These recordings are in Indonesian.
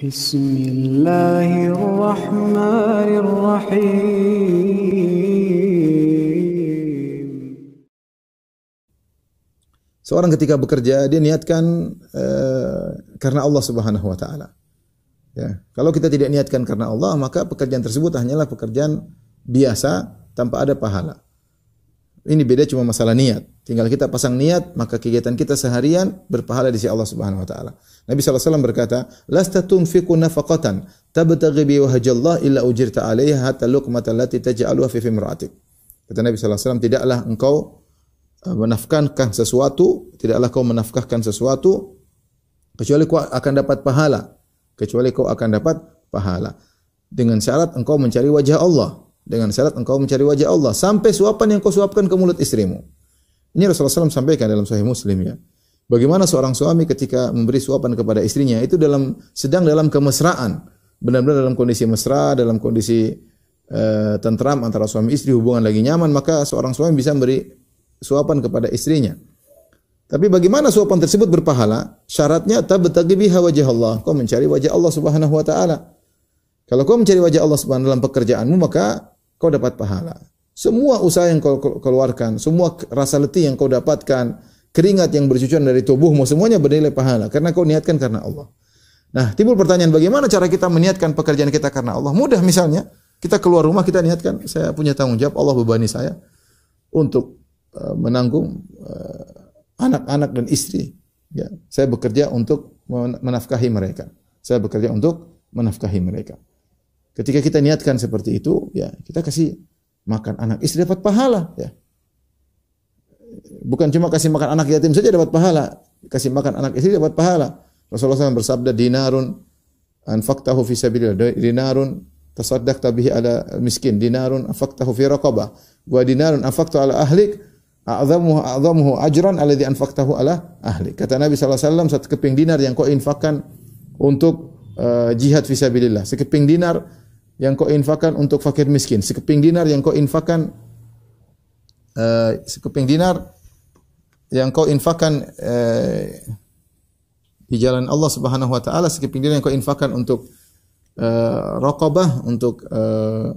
بسم الله الرحمن الرحيم Seorang ketika bekerja dia niatkan uh, karena Allah Subhanahu wa taala. Ya. Kalau kita tidak niatkan karena Allah, maka pekerjaan tersebut hanyalah pekerjaan biasa tanpa ada pahala. Ini beda cuma masalah niat. Tinggal kita pasang niat, maka kegiatan kita seharian berpahala di sisi Allah Subhanahu wa taala. Nabi SAW berkata, "Lasta tunfiqu nafaqatan tabtaghi bi wajhallah illa ujirta 'alaiha hatta luqmatan lati taj'aluha fi imra'atik." Kata Nabi SAW, "Tidaklah engkau eh, menafkahkan sesuatu, tidaklah kau menafkahkan sesuatu kecuali kau akan dapat pahala, kecuali kau akan dapat pahala." Dengan syarat engkau mencari wajah Allah dengan syarat engkau mencari wajah Allah sampai suapan yang kau suapkan ke mulut istrimu. Ini Rasulullah SAW sampaikan dalam Sahih Muslim ya. Bagaimana seorang suami ketika memberi suapan kepada istrinya itu dalam sedang dalam kemesraan, benar-benar dalam kondisi mesra, dalam kondisi eh, tentram antara suami istri, hubungan lagi nyaman, maka seorang suami bisa memberi suapan kepada istrinya. Tapi bagaimana suapan tersebut berpahala? Syaratnya tabtaghi biha wajah Allah. Kau mencari wajah Allah Subhanahu wa taala. Kalau kau mencari wajah Allah Subhanahu dalam pekerjaanmu, maka kau dapat pahala. Semua usaha yang kau keluarkan, semua rasa letih yang kau dapatkan, keringat yang bercucuran dari tubuhmu, semuanya bernilai pahala karena kau niatkan karena Allah. Nah, timbul pertanyaan bagaimana cara kita meniatkan pekerjaan kita karena Allah? Mudah misalnya, kita keluar rumah kita niatkan saya punya tanggung jawab, Allah bebani saya untuk uh, menanggung eh, anak-anak uh, dan istri. Ya, saya bekerja untuk menafkahi mereka. Saya bekerja untuk menafkahi mereka. Ketika kita niatkan seperti itu, ya kita kasih makan anak istri dapat pahala, ya. Bukan cuma kasih makan anak yatim saja dapat pahala, kasih makan anak istri dapat pahala. Rasulullah SAW bersabda dinarun anfaqtahu fi sabilillah dinarun tasaddaqta bihi ala miskin dinarun anfaqtahu fi raqabah wa dinarun anfaqtu ala ahlik a'zamuhu a'zamuhu ajran alladhi anfaqtahu ala ahlik. Kata Nabi SAW, satu keping dinar yang kau infakkan untuk uh, jihad fisabilillah. Sekeping dinar yang kau infakkan untuk fakir miskin, sekeping dinar yang kau infakkan uh, eh, sekeping dinar yang kau infakkan uh, eh, di jalan Allah Subhanahu wa taala, sekeping dinar yang kau infakkan untuk uh, untuk uh,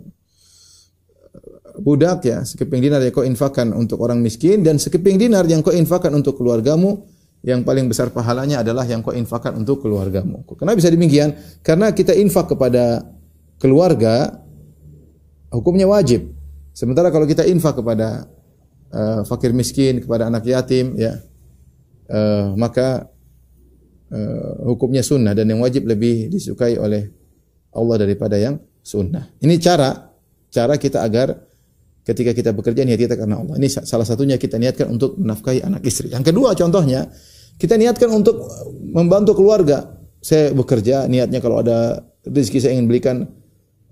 budak ya, sekeping dinar yang kau infakkan untuk orang miskin dan sekeping dinar yang kau infakkan untuk keluargamu yang paling besar pahalanya adalah yang kau infakkan untuk keluargamu. Kenapa bisa demikian? Karena kita infak kepada keluarga hukumnya wajib. Sementara kalau kita infak kepada uh, fakir miskin, kepada anak yatim ya uh, maka uh, hukumnya sunnah dan yang wajib lebih disukai oleh Allah daripada yang sunnah. Ini cara cara kita agar ketika kita bekerja niat kita karena Allah. Ini salah satunya kita niatkan untuk menafkahi anak istri. Yang kedua contohnya, kita niatkan untuk membantu keluarga. Saya bekerja niatnya kalau ada rezeki saya ingin belikan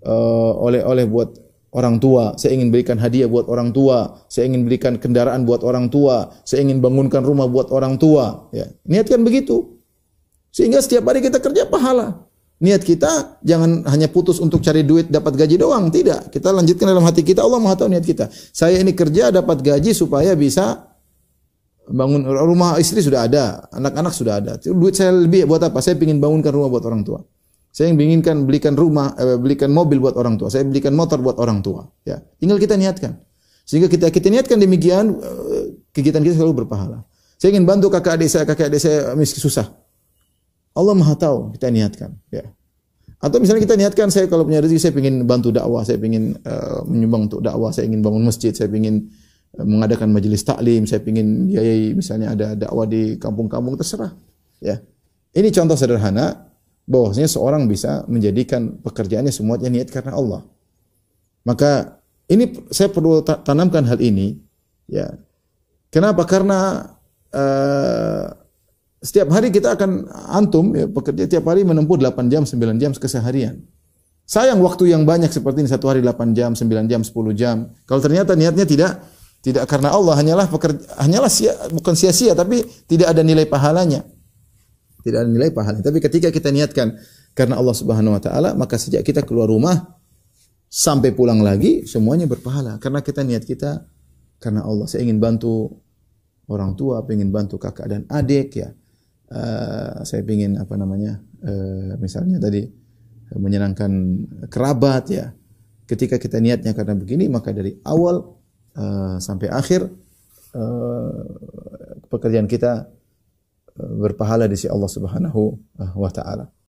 oleh-oleh buat orang tua, saya ingin berikan hadiah buat orang tua, saya ingin berikan kendaraan buat orang tua, saya ingin bangunkan rumah buat orang tua. Ya. Niatkan begitu. Sehingga setiap hari kita kerja pahala. Niat kita jangan hanya putus untuk cari duit dapat gaji doang, tidak. Kita lanjutkan dalam hati kita, Allah Maha tahu niat kita. Saya ini kerja dapat gaji supaya bisa bangun rumah istri sudah ada, anak-anak sudah ada. Duit saya lebih buat apa? Saya ingin bangunkan rumah buat orang tua. Saya inginkan belikan rumah, eh, belikan mobil buat orang tua. Saya belikan motor buat orang tua. Ya, tinggal kita niatkan. Sehingga kita kita niatkan demikian, eh, kegiatan kita selalu berpahala. Saya ingin bantu kakak adik saya, kakak adik saya eh, miskin susah. Allah Maha tahu kita niatkan. Ya. Atau misalnya kita niatkan saya kalau punya rezeki saya ingin bantu dakwah, saya ingin uh, eh, menyumbang untuk dakwah, saya ingin bangun masjid, saya ingin uh, mengadakan majelis taklim, saya ingin biayai misalnya ada dakwah di kampung-kampung terserah. Ya. Ini contoh sederhana bahwasanya seorang bisa menjadikan pekerjaannya semuanya niat karena Allah. Maka ini saya perlu tanamkan hal ini ya. Kenapa? Karena uh, setiap hari kita akan antum ya, pekerja tiap hari menempuh 8 jam, 9 jam keseharian. Sayang waktu yang banyak seperti ini satu hari 8 jam, 9 jam, 10 jam. Kalau ternyata niatnya tidak tidak karena Allah hanyalah pekerja, hanyalah sia, bukan sia-sia tapi tidak ada nilai pahalanya tidak ada nilai pahala. Tapi ketika kita niatkan karena Allah Subhanahu wa taala, maka sejak kita keluar rumah sampai pulang lagi semuanya berpahala karena kita niat kita karena Allah. Saya ingin bantu orang tua, ingin bantu kakak dan adik ya. Uh, saya ingin apa namanya? Uh, misalnya tadi eh, menyenangkan kerabat ya. Ketika kita niatnya karena begini, maka dari awal uh, sampai akhir uh, pekerjaan kita berpahala di sisi Allah Subhanahu wa taala.